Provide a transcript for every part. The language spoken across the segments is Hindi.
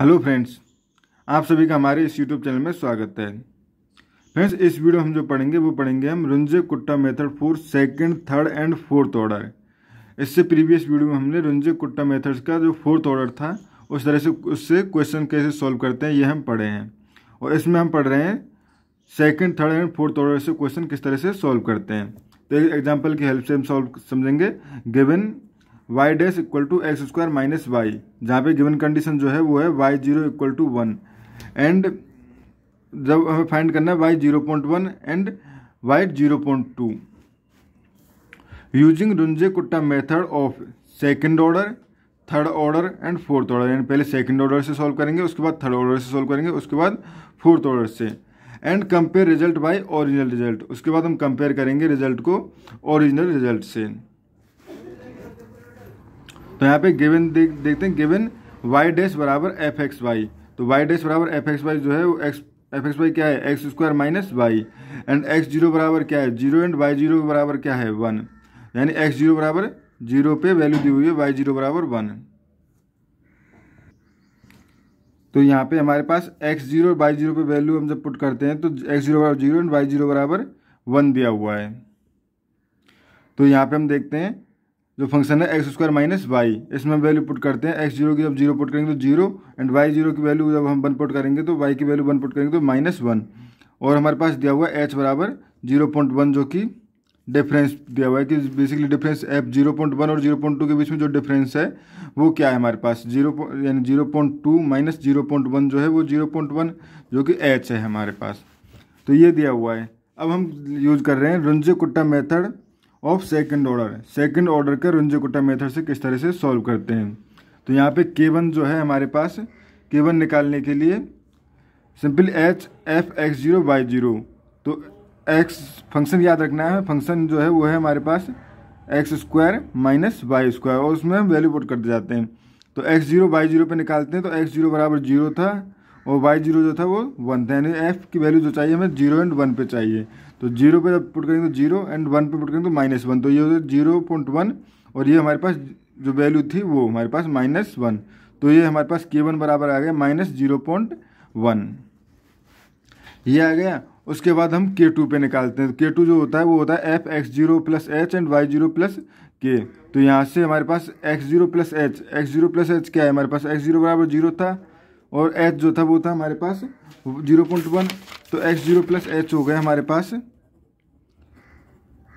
हेलो फ्रेंड्स आप सभी का हमारे इस यूट्यूब चैनल में स्वागत है फ्रेंड्स इस वीडियो हम जो पढ़ेंगे वो पढ़ेंगे हम Runge Kutta method for second third and fourth order इससे प्रीवियस वीडियो में हमने रुंजे कुट्टा मेथड्स का जो फोर्थ ऑर्डर था उस तरह से उससे क्वेश्चन कैसे सॉल्व करते हैं ये हम पढ़े हैं और इसमें हम पढ़ रहे हैं second third and fourth order से क्वेश्चन किस तरह से सॉल्व करते हैं तो एग्जाम्पल की हेल्प से हम सॉल्व समझेंगे given y dash equal to x square minus y जहाँ पे गिवन कंडीशन जो है वो है y zero equal to one and जब हमें फाइंड करना है y zero point one and Y zero point two using Runge Kutta method of second order third order and fourth order यानी पहले सेकेंड ऑर्डर से सॉल्व करेंगे उसके बाद थर्ड ऑर्डर से सॉल्व करेंगे उसके बाद फोर्थ ऑर्डर से and compare result by original result उसके बाद हम कंपेयर करेंगे रिजल्ट को ओरिजिनल रिजल्ट से तो यहाँ पे गिवन देख, देखते हैं गिवन वाई डैश बराबर एफ एक्स वाई तो वाई डैश बराबर एफ एक्स वाई जो है वो एक्स एफ एक्स वाई क्या है x square minus y and x zero बराबर क्या है जीरो एंड वाई जीरो बराबर क्या है वन यानी एक्स जीरो बराबर जीरो पे वैल्यू दी हुई है वाई जीरो बराबर वन तो यहाँ पे हमारे पास एक्स जीरो बाई जीरो पे वैल्यू हम जब पुट करते हैं तो एक्स जीरो बराबर जीरो एंड वाई जीरो बराबर वन दिया हुआ है तो यहाँ पे हम देखते हैं जो फंक्शन है एक्स स्क्वायर माइनस वाई इसमें वैल्यू पुट करते हैं एक्स जीरो की जब जीरो पुट करेंगे तो जीरो एंड वाई जीरो की वैल्यू जब हम वन पुट करेंगे तो वाई की वैल्यू वन पुट करेंगे तो माइनस वन और हमारे पास दिया हुआ है एच बराबर जीरो पॉइंट वन जो कि डिफरेंस दिया हुआ है कि basically difference f zero point one और जीरो पॉइंट टू के बीच में जो डिफरेंस है वो क्या है हमारे पास जीरो यानी zero point two minus zero point one जो है वो जीरो पॉइंट वन जो कि एच है हमारे पास तो ये दिया हुआ है अब हम यूज़ कर रहे हैं Runge Kutta method of second order second order के रुंजकुटा मेथड से किस तरह से सॉल्व करते हैं तो यहाँ पे के वन जो है हमारे पास के वन निकालने के लिए simple h F x zero by zero तो एक्स फंक्शन याद रखना है फंक्शन जो है वो है हमारे पास x square minus y square और उसमें हम वैल्यू पुट करते जाते हैं तो एक्स जीरो बाई जीरो पर निकालते हैं तो एक्स जीरो बराबर जीरो था और वाई जीरो जो था वो वन था यानी एफ की वैल्यू जो चाहिए हमें जीरो एंड वन पे चाहिए तो जीरो पे जब पुट करेंगे तो जीरो एंड वन पे पुट करेंगे तो माइनस वन तो ये होता है जीरो पॉइंट वन और ये हमारे पास जो वैल्यू थी वो हमारे पास माइनस वन तो ये हमारे पास के वन बराबर आ गया माइनस जीरो पॉइंट वन ये आ गया उसके बाद हम के टू पे निकालते हैं के तो टू जो होता है वो होता है F x zero plus H and Y zero plus के तो यहाँ से हमारे पास x zero plus h x zero plus h क्या है हमारे पास एक्स जीरो बराबर जीरो था और एच जो था वो था हमारे पास जीरो पॉइंट वन तो एक्स जीरो प्लस एच हो गया हमारे पास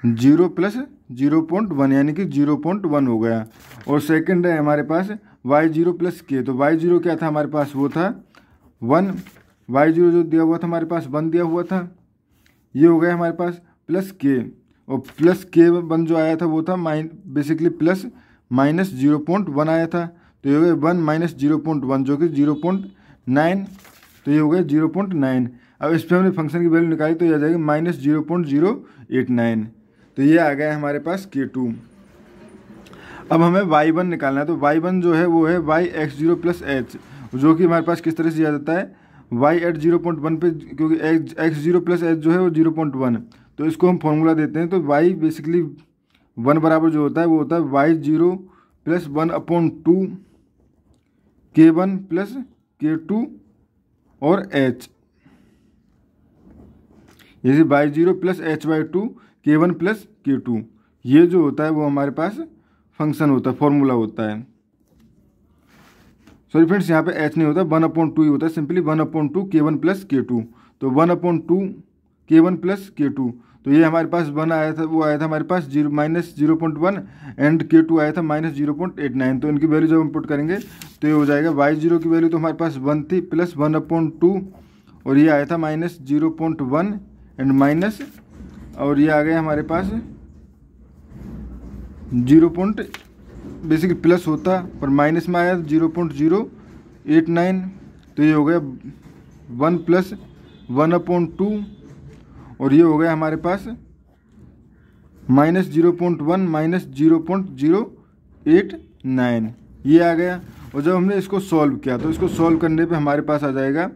zero plus zero point one यानी कि जीरो पॉइंट वन हो गया और सेकंड है हमारे पास वाई जीरो प्लस के तो वाई जीरो क्या था हमारे पास वो था वन वाई जीरो जो दिया हुआ था हमारे पास वन दिया हुआ था ये हो गया हमारे पास प्लस के और प्लस के वन जो आया था वो था minus basically plus minus zero point one आया था तो ये हो गया one minus zero point one जो कि जीरो पॉइंट नाइन तो ये हो गया जीरो पॉइंट नाइन अब इस पर हमने फंक्शन की वैल्यू निकाली तो यह आ जाएगी minus zero point zero eight nine तो ये आ गया हमारे पास के टू अब हमें वाई वन निकालना है तो वाई वन जो है वो है y x zero plus H जो कि हमारे पास किस तरह से याद जाता है y at zero point one पे क्योंकि एक्स जीरो प्लस एच जो है वो जीरो पॉइंट वन तो इसको हम फॉर्मूला देते हैं तो वाई बेसिकली वन बराबर जो होता है वो होता है y zero plus one upon two के वन प्लस के टू और एच जैसे by zero plus H by two के वन प्लस के टू ये जो होता है वो हमारे पास फंक्शन होता है फॉर्मूला होता है सॉरी फ्रेंड्स यहाँ पे एच नहीं होता वन अपॉइंट टू ही होता है सिंपली वन अपॉइंट टू के वन प्लस के टू तो वन अपॉइंट टू के वन प्लस के टू तो ये हमारे पास वन आया था वो आया था हमारे पास zero minus zero point one and k two आया था minus zero point eight nine तो इनकी वैल्यू जब हम पुट करेंगे तो ये हो जाएगा वाई जीरो की वैल्यू तो हमारे पास वन थी प्लस वन अपॉइंट टू और ये आया था minus zero point one and minus और ये आ गया हमारे पास जीरो पॉइंट बेसिकली प्लस होता पर माइनस में आया zero point zero eight nine तो ये हो गया one plus one upon two और ये हो गया हमारे पास minus zero point one minus zero point zero eight nine ये आ गया और जब हमने इसको सॉल्व किया तो इसको सॉल्व करने पे हमारे पास आ जाएगा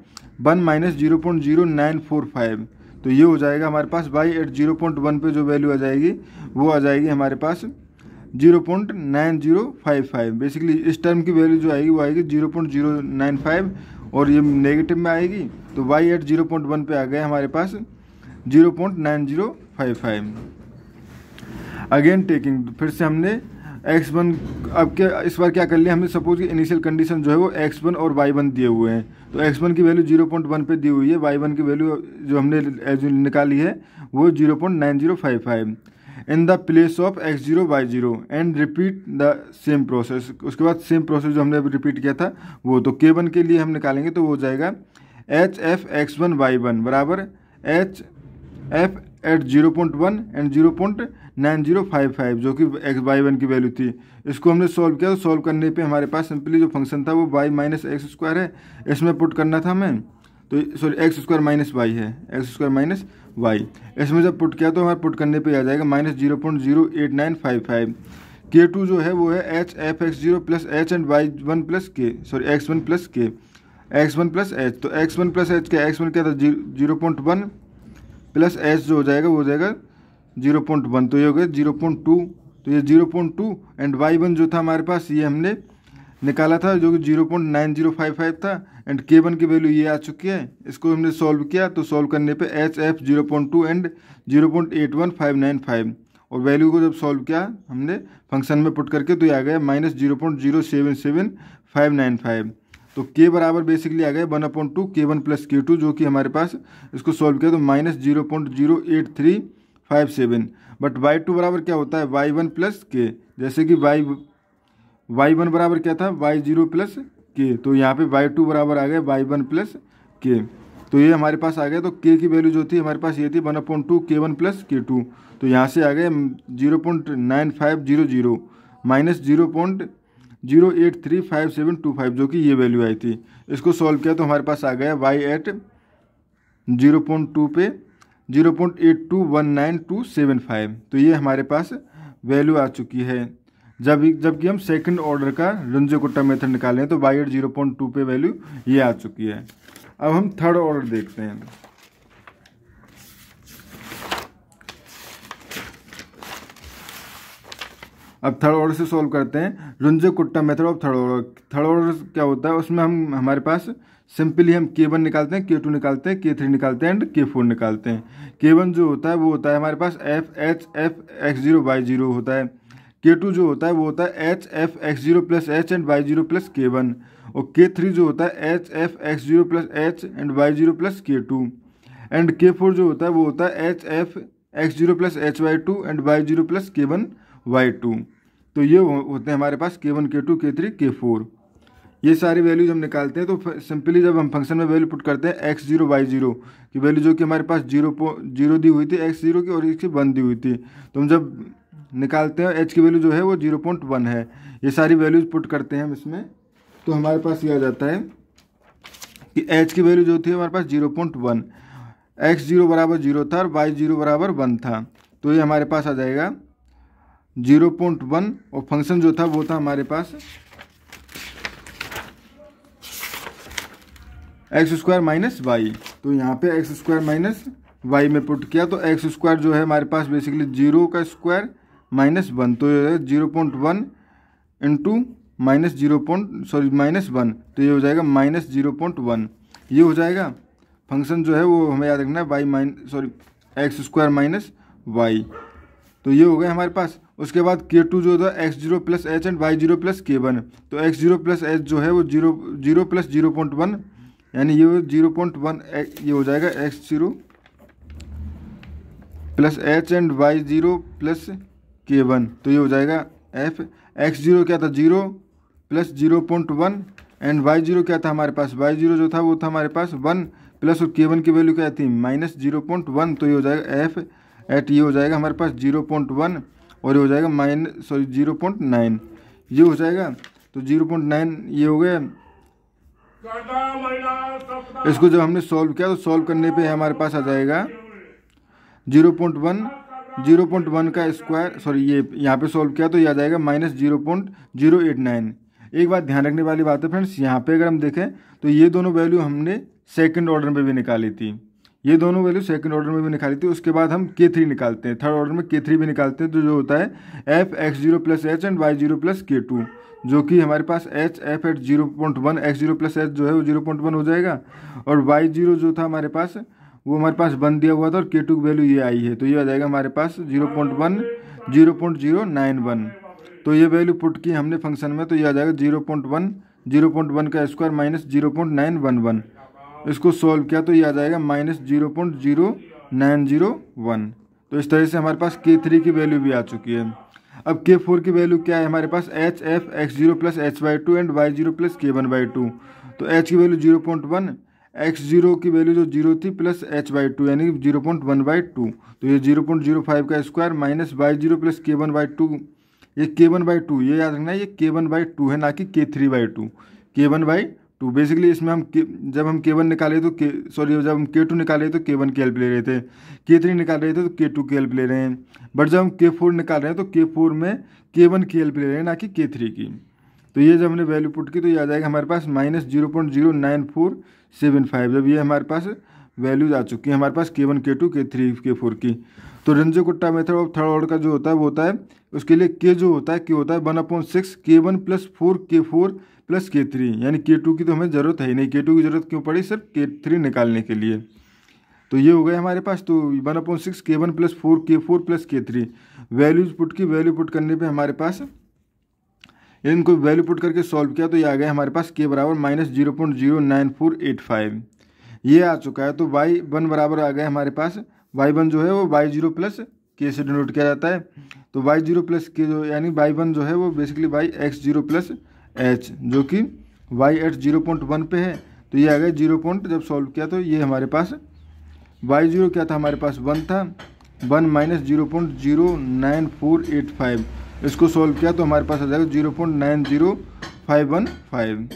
one minus zero point zero nine four five तो ये हो जाएगा हमारे पास by at zero point one पर जो वैल्यू आ जाएगी वो आ जाएगी हमारे पास zero point nine zero five five basically इस टर्म की वैल्यू जो आएगी वो आएगी zero point zero nine five और ये नेगेटिव में आएगी तो y at zero point one पर आ गया हमारे पास zero point nine zero five five again taking तो फिर से हमने एक्स वन अब क्या इस बार क्या कर लिया हमने सपोज कि इनिशियल कंडीशन जो है वो एक्स वन और वाई वन दिए हुए हैं तो एक्स वन की वैल्यू जीरो पॉइंट वन पे दी हुई है वाई वन की वैल्यू जो हमने निकाली है वो zero point nine zero five five in the place of x zero Y zero and repeat the same process उसके बाद सेम प्रोसेस जो हमने रिपीट किया था वो तो के वन के लिए हम निकालेंगे तो वो हो जाएगा H F x one Y one बराबर h F at zero point one and zero point nine zero five five जो कि एक्स बाई वन की वैल्यू थी इसको हमने सॉल्व किया तो सॉल्व करने पे हमारे पास सिंपली जो फंक्शन था वो वाई माइनस एक्स स्क्वायर है इसमें पुट करना था हमें तो sorry x square minus Y है एक्स स्क्वायर माइनस वाई इसमें जब पुट किया तो हमारे पुट करने पे आ जाएगा minus zero point zero eight nine five five के टू जो है वो है H F x zero plus H and Y one plus k sorry x one plus k x one plus H तो एक्स वन प्लस एच का एक्स वन क्या था zero point one plus s जो हो जाएगा वो हो जाएगा जीरो पॉइंट वन तो ये हो गया जीरो पॉइंट टू तो ये zero point two and Y one जो था हमारे पास ये हमने निकाला था जो कि zero point nine zero five five था एंड के वन की वैल्यू ये आ चुकी है इसको हमने सॉल्व किया तो सॉल्व करने पे h f zero point two and zero point eight one five nine five और वैल्यू को जब सॉल्व किया हमने फंक्शन में पुट करके तो ये आ गया minus zero point zero seven seven five nine five तो के बराबर बेसिकली आ गए वन अपॉइंट टू के वन प्लस के टू जो कि हमारे पास इसको सॉल्व किया तो minus zero point zero eight three five seven but y two बराबर क्या होता है वाई वन प्लस के जैसे कि वाई वाई वन बराबर क्या था वाई जीरो प्लस के तो यहाँ पे वाई टू बराबर आ गए वाई वन प्लस के तो ये हमारे पास आ गया तो के की वैल्यू जो थी हमारे पास ये थी वन अपॉइंट टू के वन प्लस के टू तो यहाँ से आ गए zero point nine five zero zero minus zero point zero eight three five seven two five जो कि ये वैल्यू आई थी इसको सॉल्व किया तो हमारे पास आ गया Y at zero point two पे zero point eight two one nine two seven five तो ये हमारे पास वैल्यू आ चुकी है जब जबकि हम सेकंड ऑर्डर का रंजो मेथड निकालें तो y at zero point two पे वैल्यू ये आ चुकी है अब हम थर्ड ऑर्डर देखते हैं अब थर्ड ऑर्डर से सॉल्व करते हैं Runge Kutta method of third order third order क्या होता है उसमें हम हमारे पास सिंपली हम के वन निकालते हैं के टू निकालते हैं के थ्री निकालते हैं एंड के फोर निकालते हैं के वन जो होता है वो होता है हमारे पास F H F x zero Y zero होता है के टू जो होता है वो होता है H F x zero plus H and Y zero plus K one और के थ्री जो होता है H F x zero plus H and Y zero plus के टू एंड के फोर जो होता है वो होता है H F x zero plus H Y two and Y zero plus K one Y two तो ये होते हैं हमारे पास के वन के टू के थ्री के फोर ये सारी वैल्यूज हम निकालते हैं तो सिंपली जब हम फंक्शन में वैल्यू पुट करते हैं एक्स जीरो वाई जीरो की वैल्यू जो कि हमारे पास जीरो जीरो दी हुई थी एक्स जीरो की और इसकी वन दी हुई थी तो हम जब निकालते हैं एच की वैल्यू जो है वो जीरो पॉइंट वन है ये सारी वैल्यूज पुट करते हैं हम इसमें तो हमारे पास ये आ जाता है कि एच की वैल्यू जो थी हमारे पास zero point one X zero बराबर जीरो था और वाई जीरो बराबर वन था तो ये हमारे पास आ जाएगा जीरो पॉइंट वन और फंक्शन जो था वो था हमारे पास एक्स स्क्वायर माइनस वाई तो यहाँ पे एक्स स्क्वायर माइनस वाई में पुट किया तो एक्स स्क्वायर जो है हमारे पास बेसिकली जीरो का स्क्वायर माइनस वन तो ये zero point one into minus zero point sorry minus one तो ये हो जाएगा माइनस जीरो पॉइंट वन ये हो जाएगा फंक्शन जो है वो हमें याद रखना है Y mine sorry x square minus Y तो ये हो गए हमारे पास उसके बाद के टू जो था X zero plus H and Y zero plus K one तो एक्स जीरो प्लस एच जो है वो zero zero plus zero point one यानी ये जीरो पॉइंट वन ये हो जाएगा X zero plus H and Y zero plus K one तो ये हो जाएगा एफ एक्स जीरो क्या था zero plus zero point one and Y zero क्या था हमारे पास वाई जीरो जो था वो था हमारे पास वन प्लस और के वन की वैल्यू क्या थी माइनस जीरो पॉइंट वन तो ये हो जाएगा एफ एट ये हो जाएगा हमारे पास जीरो पॉइंट वन और ये हो जाएगा mine sorry zero point nine ये हो जाएगा तो जीरो पॉइंट नाइन ये हो गया इसको जब हमने सॉल्व किया तो सॉल्व करने पे हमारे पास आ जाएगा zero point one zero point one का स्क्वायर सॉरी ये यहाँ पे सॉल्व किया तो ये आ जाएगा minus zero point zero eight nine एक बात ध्यान रखने वाली बात है फ्रेंड्स यहाँ पे अगर हम देखें तो ये दोनों वैल्यू हमने सेकंड ऑर्डर में भी निकाली थी ये दोनों वैल्यू सेकंड ऑर्डर में भी निकाली थी उसके बाद हम के थ्री निकालते हैं थर्ड ऑर्डर में के थ्री भी निकालते हैं तो जो होता है F x zero plus H and Y zero plus के टू जो कि हमारे पास H F at zero point one X zero plus H जो है वो जीरो पॉइंट वन हो जाएगा और वाई जीरो जो था हमारे पास वो हमारे पास बन दिया हुआ था और के टू की वैल्यू ये आई है तो ये आ जाएगा हमारे पास zero point one zero point zero nine one तो ये वैल्यू पुट की हमने फंक्शन में तो ये आ जाएगा zero point one zero point one का square minus zero point nine one one इसको सॉल्व किया तो ये आ जाएगा minus zero point zero nine zero one तो इस तरह से हमारे पास के थ्री की वैल्यू भी आ चुकी है अब के फोर की वैल्यू क्या है हमारे पास H F x zero plus H by two and Y zero plus K one by two तो एच की value zero point one X zero की वैल्यू जो जीरो थी प्लस एच बाई टू यानी कि zero point one by two तो ये जीरो पॉइंट जीरो फाइव का square minus Y zero plus K one by two ये के वन बाई टू ये याद रखना ये के वन बाई टू है ना कि के थ्री बाई टू के वन बाई टू बेसिकली इसमें हम के, जब हम के वन निकाले तो के सॉरी जब हम के टू निकाले तो के वन की हेल्प ले रहे थे के थ्री निकाल रहे थे तो के टू तो की हेल्प तो ले रहे हैं बट जब हम के फोर निकाल रहे हैं तो के फोर में के वन की हेल्प ले रहे हैं ना कि के थ्री की तो ये जब हमने वैल्यू पुट की तो ये आ जाएगा हमारे पास minus zero point zero nine four seven five जब ये हमारे पास वैल्यूज आ चुकी है हमारे पास के वन के टू के थ्री के फोर की तो Runge Kutta method of third order का जो होता है वो होता है उसके लिए के जो होता है के होता है one upon six K one plus four K four plus K three यानी के टू की तो हमें ज़रूरत है ही नहीं के टू की ज़रूरत क्यों पड़ी सिर्फ के थ्री निकालने के लिए तो ये हो गए हमारे पास तो one upon six K one plus four K four plus K three values put की वैल्यू पुट करने पर हमारे पास इनको वैल्यू पुट करके सॉल्व किया तो ये आ गया हमारे पास के बराबर minus zero point zero nine four eight five ये आ चुका है तो वाई वन बराबर आ गया हमारे पास वाई वन जो है वो वाई जीरो प्लस के से डिनोट किया जाता है तो वाई जीरो प्लस के जो यानी वाई वन जो है वो basically Y x zero plus H जो कि Y at zero point one पे है तो ये आ गया जीरो पॉइंट जब सॉल्व किया तो ये हमारे पास वाई जीरो क्या था हमारे पास वन था one minus zero point zero nine four eight five इसको सॉल्व किया तो हमारे पास आ जाएगा zero point nine zero five one five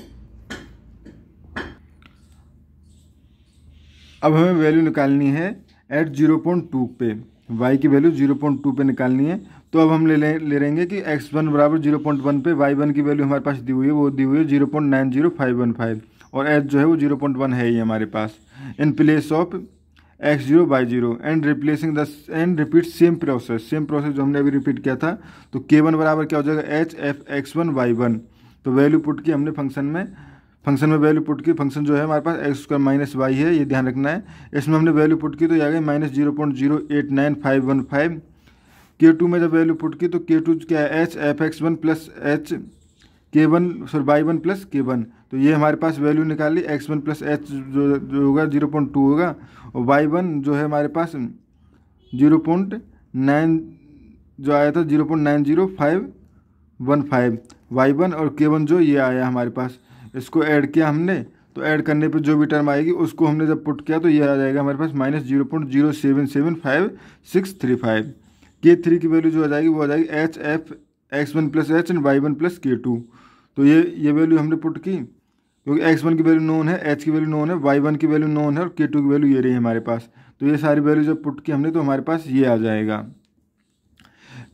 अब हमें वैल्यू निकालनी है एट जीरो पॉइंट टू पे वाई की वैल्यू जीरो पॉइंट टू पे निकालनी है तो अब हम ले ले, ले रहेंगे कि एक्स वन बराबर जीरो पॉइंट वन पे वाई वन की वैल्यू हमारे पास दी हुई है वो दी हुई है zero point nine zero five one five और एच जो है वो जीरो पॉइंट वन है ही हमारे पास in place of x zero by zero and replacing the and repeat same process same process जो हमने अभी रिपीट किया था तो के वन बराबर क्या हो जाएगा H F x one Y one तो वैल्यू पुट की हमने फंक्शन में फंक्शन में वैल्यू पुट की फंक्शन जो है हमारे पास एक्स स्क्वायर माइनस वाई है ये ध्यान रखना है इसमें हमने वैल्यू पुट की तो ये आ गई minus zero point zero eight nine five one five के टू में जब वैल्यू पुट की तो के टू क्या है H F x one plus H K one sorry Y one plus K one तो ये हमारे पास वैल्यू निकाली एक्स वन प्लस एच जो जो होगा जीरो पॉइंट टू होगा और वाई वन जो है हमारे पास जीरो पॉइंट नाइन जो आया था zero point nine zero five one five Y one और के वन जो ये आया हमारे पास इसको ऐड किया हमने तो ऐड करने पर जो भी टर्म आएगी उसको हमने जब पुट किया तो ये आ जाएगा हमारे पास minus zero point zero seven seven five six three five K three की वैल्यू जो आ जाएगी वो आ जाएगी H F x one plus H and Y one plus के टू तो ये ये वैल्यू हमने पुट की क्योंकि एक्स वन की वैल्यू नॉन है एच की वैल्यू नॉन है वाई वन की वैल्यू नॉन है और के टू की वैल्यू ये रही है हमारे पास तो ये सारी वैल्यू जब पुट की हमने तो हमारे पास ये आ जाएगा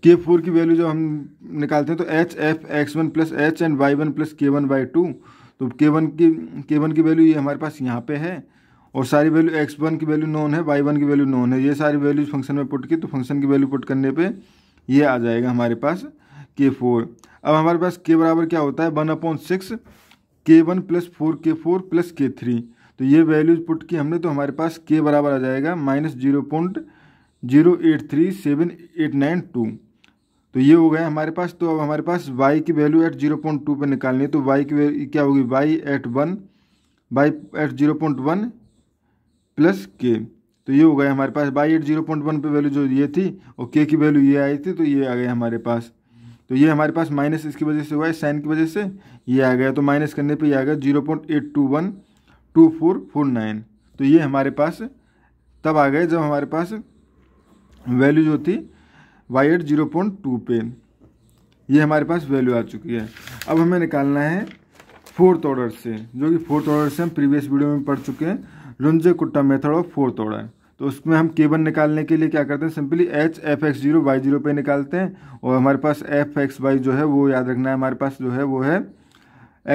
के फोर की वैल्यू जब हम निकालते हैं तो H F x one plus H and Y one plus K one by two तो के वन की के वन की वैल्यू ये हमारे पास यहाँ पे है और सारी वैल्यू एक्स वन की वैल्यू नॉन है वाई वन की वैल्यू नॉन है ये सारी वैल्यूज फंक्शन में पुट की तो फंक्शन की वैल्यू पुट करने पे ये आ जाएगा हमारे पास के फोर अब हमारे पास के बराबर क्या होता है one upon six K one plus four K four plus K three तो ये वैल्यूज पुट की हमने तो हमारे पास के बराबर आ जाएगा minus zero point zero eight three seven eight nine two तो ये हो गया हमारे पास तो अब हमारे पास वाई की value at zero point two पर निकालनी है तो वाई की वैल्यू क्या होगी Y at one y at zero point one plus के तो ये हो गया हमारे पास y at zero point one पर वैल्यू जो ये थी और के की वैल्यू ये आई थी तो ये आ गया हमारे पास तो ये हमारे पास माइनस इसकी वजह से हुआ है साइन की वजह से ये आ गया तो माइनस करने पर ये आ गया zero point eight two one two four four nine तो ये हमारे पास तब आ गए जब हमारे पास वैल्यू जो थी Y at zero point two पे ये हमारे पास वैल्यू आ चुकी है अब हमें निकालना है फोर्थ ऑर्डर से जो कि फोर्थ ऑर्डर से हम प्रीवियस वीडियो में पढ़ चुके हैं Runge Kutta method of fourth order तो उसमें हम केबन निकालने के लिए क्या करते हैं simply H F x zero Y zero पे निकालते हैं और हमारे पास एफ एक्स वाई जो है वो याद रखना है हमारे पास जो है वो है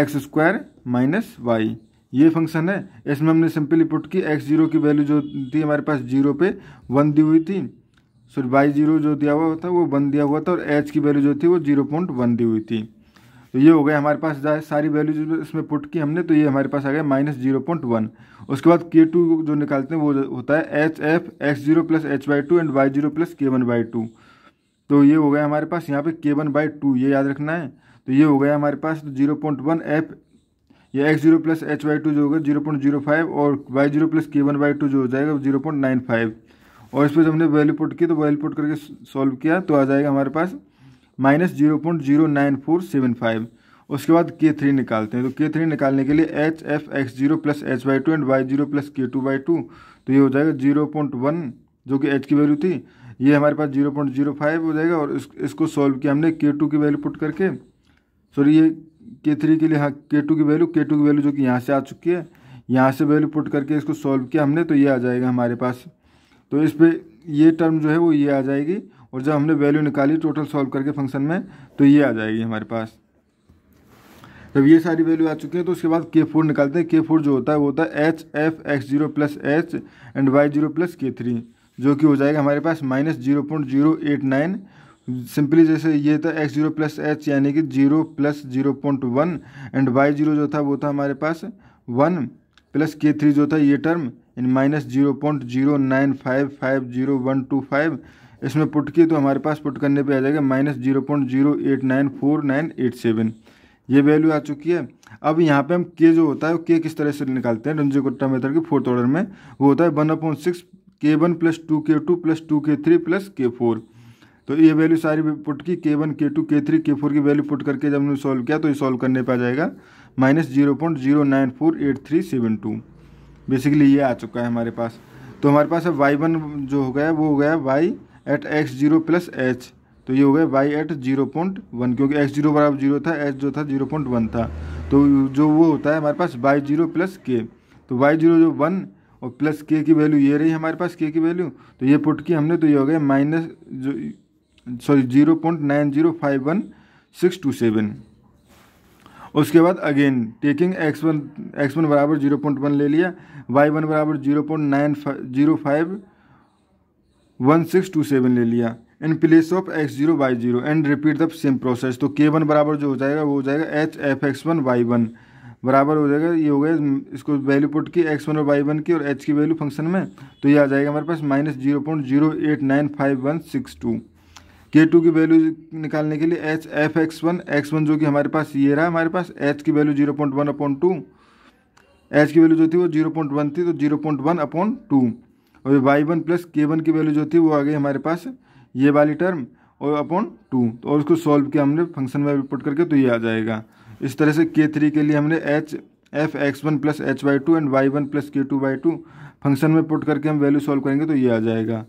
एक्स स्क्वायर माइनस वाई ये फंक्शन है इसमें हमने सिंपली पुट की एक्स जीरो की वैल्यू जो थी हमारे पास जीरो पे वन दी हुई थी सॉरी बाई जीरो जो दिया हुआ था वो वन दिया हुआ था और एच की वैल्यू जो थी वो जीरो पॉइंट वन दी हुई थी तो ये हो गया हमारे पास सारी वैल्यू जो इसमें पुट की हमने तो ये हमारे पास आ गया माइनस जीरो पॉइंट वन उसके बाद के टू जो निकालते हैं वो होता है H F x zero plus H by two and Y zero plus K one by two तो ये हो गया हमारे पास यहाँ पे के वन बाई टू ये याद रखना है तो ये हो गया हमारे पास तो जीरो पॉइंट वन एफ ये X zero plus H Y two जो होगा जीरो पॉइंट जीरो फाइव और Y zero plus K one by two जो हो जाएगा जीरो पॉइंट नाइन फाइव और इस पर जब हमने वैल्यू पुट की तो वैल्यू पुट करके सॉल्व किया तो आ जाएगा हमारे पास minus zero point zero nine four seven five उसके बाद के थ्री निकालते हैं तो के थ्री निकालने के लिए H F x zero plus H by two and Y zero plus के टू बाई टू तो ये हो जाएगा जीरो पॉइंट वन जो कि एच की वैल्यू थी ये हमारे पास जीरो पॉइंट जीरो फाइव हो जाएगा और इस, इसको सॉल्व किया हमने के टू की वैल्यू पुट करके सॉरी ये के थ्री के लिए हाँ के टू की वैल्यू के टू की वैल्यू जो कि यहाँ से आ चुकी है यहाँ से वैल्यू पुट करके इसको सॉल्व किया हमने तो ये आ जाएगा हमारे पास तो इस पर ये टर्म जो है वो ये आ जाएगी और जब हमने वैल्यू निकाली टोटल सॉल्व करके फंक्शन में तो ये आ जाएगी हमारे पास जब ये सारी वैल्यू आ चुकी है तो उसके बाद के फोर निकालते हैं के फोर जो होता है वो होता है H F x zero plus H and Y zero plus K three जो कि हो जाएगा हमारे पास minus zero point zero eight nine simply जैसे ये था एक्स जीरो प्लस एच यानी कि zero plus zero point one and Y zero जो था वो था हमारे पास वन प्लस के थ्री जो था ये टर्म यानी minus zero point zero nine five five zero one two five इसमें पुट की तो हमारे पास पुट करने पे आ जाएगा minus zero point zero eight nine four nine eight seven ये वैल्यू आ चुकी है अब यहाँ पे हम के जो होता है के किस तरह से निकालते हैं रंजी गुट्टा मेथड के फोर्थ ऑर्डर में वो होता है one upon six K one plus two K two plus two K three plus K four तो ये वैल्यू सारी पुट की के वन के टू के थ्री के फोर की वैल्यू पुट करके जब हमने सॉल्व किया तो ये सॉल्व करने पर आ जाएगा minus zero point zero nine four eight three seven two basically ये आ चुका है हमारे पास तो हमारे पास अब वाई वन जो हो गया वो हो गया Y at X zero plus H तो ये हो गया Y at zero point one क्योंकि एक्स जीरो बराबर जीरो था एच जो था जीरो पॉइंट वन था तो जो वो होता है हमारे पास वाई जीरो प्लस के तो वाई जीरो जो वन और प्लस के की वैल्यू ये रही हमारे पास के की वैल्यू तो ये पुट की हमने तो ये हो गया माइनस जो sorry zero point nine zero five one six two seven उसके बाद again taking X one X one बराबर जीरो पॉइंट वन ले लिया वाई वन बराबर zero point nine zero five one six two seven ले लिया in place of x zero Y zero and repeat the same process तो के वन बराबर जो हो जाएगा वो हो जाएगा H F x one Y one बराबर हो जाएगा ये हो गया इसको वैल्यू पुट की एक्स वन और वाई वन की और एच की वैल्यू फंक्शन में तो ये आ जाएगा हमारे पास minus zero point zero eight nine five one six two K two की वैल्यू निकालने के लिए H F x one X one जो कि हमारे पास ये रहा हमारे पास एच की value zero point one upon two H की वैल्यू जो थी वो जीरो पॉइंट वन थी तो zero point one upon two और Y one plus K one की वैल्यू जो थी वो आ गई हमारे पास ये वाली टर्म और अपॉन टू तो और उसको सॉल्व किया हमने फंक्शन में पुट करके तो ये आ जाएगा इस तरह से के थ्री के लिए हमने H F x one plus H Y two and Y one plus के टू बाई टू फंक्शन में पुट करके हम वैल्यू सॉल्व करेंगे तो ये आ जाएगा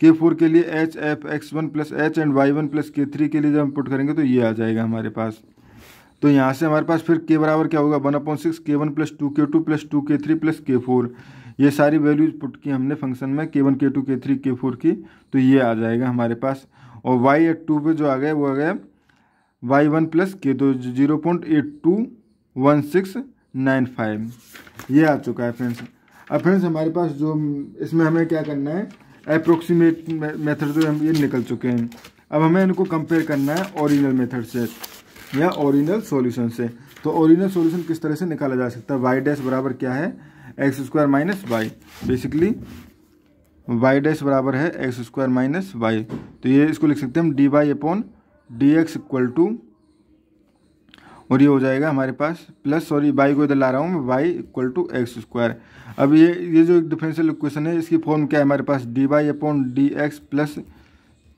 के फोर के लिए H F x one plus H and Y one plus K three के लिए जब हम पुट करेंगे तो ये आ जाएगा हमारे पास तो यहाँ से हमारे पास फिर के बराबर क्या होगा one upon six K one plus two K two plus two K three plus K four ये सारी वैल्यूज पुट की हमने फंक्शन में के वन के टू के थ्री के फोर की तो ये आ जाएगा हमारे पास और वाई एट टू पर जो आ गया वो आ गया वाई वन प्लस के दो zero point eight two one six nine five ये आ चुका है फ्रेंड्स अब फ्रेंड्स हमारे पास जो इसमें हमें क्या करना है अप्रोक्सीमेट मेथड से हम ये निकल चुके हैं अब हमें इनको कंपेयर करना है ओरिजिनल मेथड से या ओरिजिनल सॉल्यूशन से तो ओरिजिनल सॉल्यूशन किस तरह से निकाला जा सकता है वाई डैश बराबर क्या है x square minus Y basically Y dash बराबर है एक्स स्क्वायर माइनस वाई तो ये इसको लिख सकते हैं हम D Y upon D X equal to और ये हो जाएगा हमारे पास प्लस सॉरी बाई को इधर ला रहा हूँ मैं Y equal to x square अब ये ये जो डिफरेंशियल इक्वेशन है इसकी फॉर्म क्या है हमारे पास D Y upon D X plus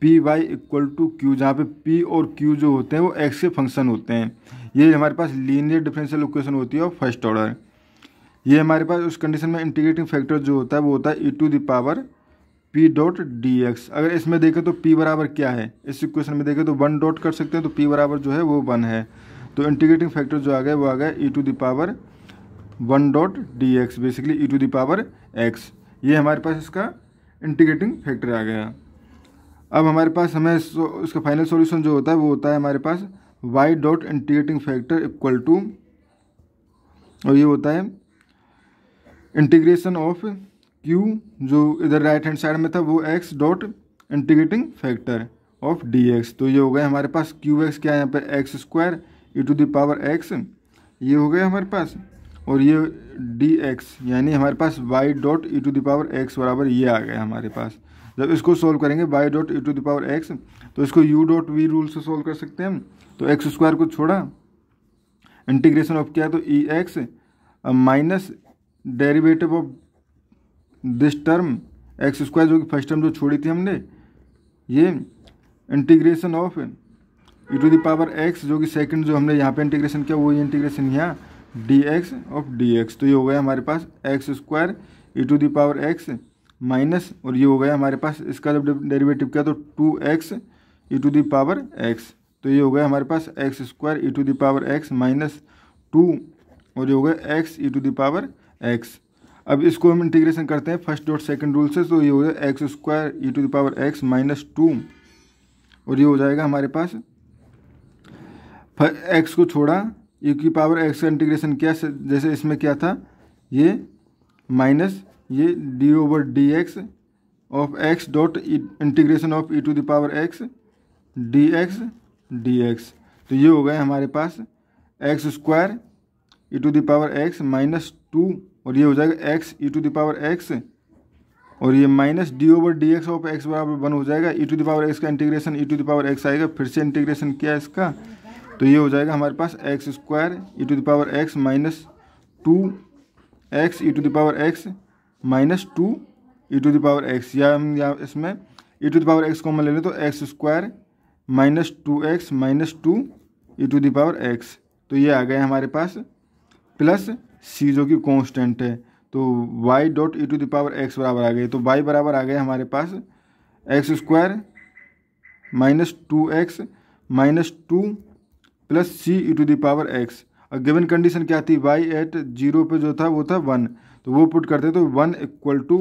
P Y equal to Q जहाँ पे पी और क्यू जो होते हैं वो एक्स के फंक्शन होते हैं ये हमारे पास लीनियर डिफरेंशियल इक्वेशन होती है और फर्स्ट ऑर्डर ये हमारे पास उस कंडीशन में इंटीग्रेटिंग फैक्टर जो होता है वो होता है E to the power P dot D X अगर इसमें देखें तो पी बराबर क्या है इस इक्वेशन में देखें तो वन डॉट कर सकते हैं तो पी बराबर जो है वो वन है तो इंटीग्रेटिंग फैक्टर जो आ गया वो आ गया E to the power one dot D X basically E to the power X ये हमारे पास इसका इंटीग्रेटिंग फैक्टर आ गया अब हमारे पास हमें इसका फाइनल सॉल्यूशन जो होता है वो होता है हमारे पास Y dot integrating factor equal to और ये होता है इंटीग्रेशन ऑफ क्यू जो इधर राइट हैंड साइड में था वो X dot integrating factor of D X तो ये हो गया हमारे पास क्यू एक्स क्या है यहाँ पर X square E to the power X ये हो गया हमारे पास और ये डी एक्स यानी हमारे पास Y dot E to power X बराबर ये आ गया हमारे पास जब इसको सोल्व करेंगे Y dot E to power X तो इसको यू डॉट वी रूल से सोल्व कर सकते हैं हम तो एक्स स्क्वायर को छोड़ा इंटीग्रेशन ऑफ क्या तो E X minus derivative of this term X square जो कि फर्स्ट टर्म जो छोड़ी थी हमने ये integration of E to power X जो कि सेकंड जो हमने यहाँ पे इंटीग्रेशन किया ये इंटीग्रेशन यहाँ D X of D X तो ये हो गया हमारे पास x square E to power X minus और ये हो गया हमारे पास इसका जब डेरिवेटिव किया तो two X E to power X तो ये हो गया हमारे पास x square E to power X minus two और ये हो गया X E to power X अब इसको हम इंटीग्रेशन करते हैं फर्स्ट और सेकंड रूल से तो ये हो गया X square E to the power X minus two और ये हो जाएगा हमारे पास एक्स को छोड़ा यू की पावर एक्स का इंटीग्रेशन क्या जैसे इसमें क्या था ये माइनस ये D over D X of X dot integration of E to the power X D X D X तो ये हो गए हमारे पास x square E to the power X minus two और ये हो जाएगा X E to the power X और ये minus D over D X of X बराबर वन हो जाएगा E to the power X का integration E to the power X आएगा फिर से इंटीग्रेशन क्या है इसका तो ये हो जाएगा हमारे पास x square E to the power X minus two X E to the power X minus two E to the power X या हम या इसमें E to the power X common ले लें तो X square minus two X minus two E to the power X तो ये आ गए हमारे पास प्लस सी जो कि कॉन्स्टेंट है तो Y dot E to the power X बराबर आ गए तो वाई बराबर आ गए हमारे पास x square minus two X minus two plus C E to the power X और गिवन कंडीशन क्या थी वाई एट जीरो पे जो था वो था वन तो वो पुट करते तो one equal to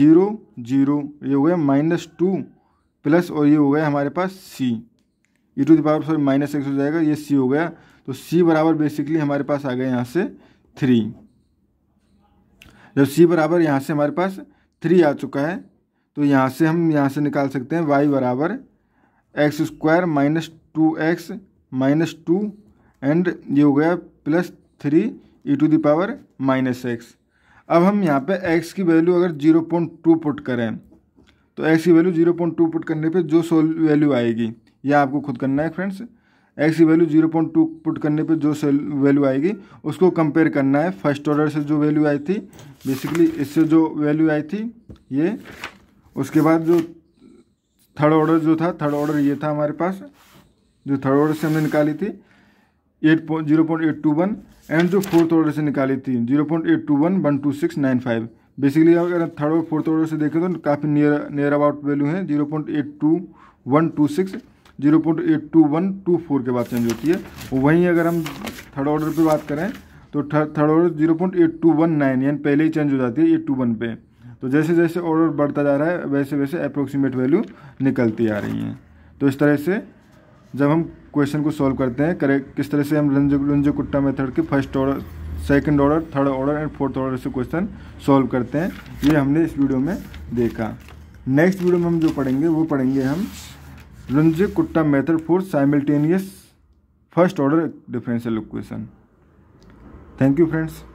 zero zero ये हो गया माइनस टू प्लस और ये हो गया हमारे पास C E to the power sorry minus X हो जाएगा ये सी हो गया तो सी बराबर बेसिकली हमारे पास आ गया यहाँ से थ्री जब सी बराबर यहाँ से हमारे पास थ्री आ चुका है तो यहाँ से हम यहाँ से निकाल सकते हैं वाई बराबर X square minus two X minus two and ये हो गया plus three E to the power minus X अब हम यहाँ पे एक्स की वैल्यू अगर जीरो पॉइंट टू पुट करें तो एक्स की value zero point two put करने पे जो सोल वैल्यू आएगी यह आपको खुद करना है फ्रेंड्स एक्स की value zero point two put करने पे जो वैल्यू आएगी उसको कंपेयर करना है फर्स्ट ऑर्डर से जो वैल्यू आई थी बेसिकली इससे जो वैल्यू आई थी ये उसके बाद जो थर्ड ऑर्डर जो था थर्ड ऑर्डर ये था हमारे पास जो थर्ड ऑर्डर से हमने निकाली थी eight point zero point eight two one and जो फोर्थ ऑर्डर से निकाली थी zero point eight two one one two six nine five basically अगर थर्ड और फोर्थ ऑर्डर से देखें तो काफ़ी नियर नियर अबाउट वैल्यू है zero point eight two one two six zero point eight two one two four के बाद चेंज होती है वहीं अगर हम थर्ड ऑर्डर पर बात करें तो third order zero point eight two one nine यानी पहले ही चेंज हो जाती है एट टू वन पे तो जैसे जैसे ऑर्डर बढ़ता जा रहा है वैसे वैसे अप्रोक्सीमेट वैल्यू निकलती आ रही हैं तो इस तरह से जब हम क्वेश्चन को सॉल्व करते हैं करेक्ट किस तरह से हम रंज रंजो कुट्टा मेथड के first order second order third order and fourth order से क्वेश्चन सॉल्व करते हैं ये हमने इस वीडियो में देखा नेक्स्ट वीडियो में हम जो पढ़ेंगे वो पढ़ेंगे हम Runge Kutta method for simultaneous first order differential equation thank you friends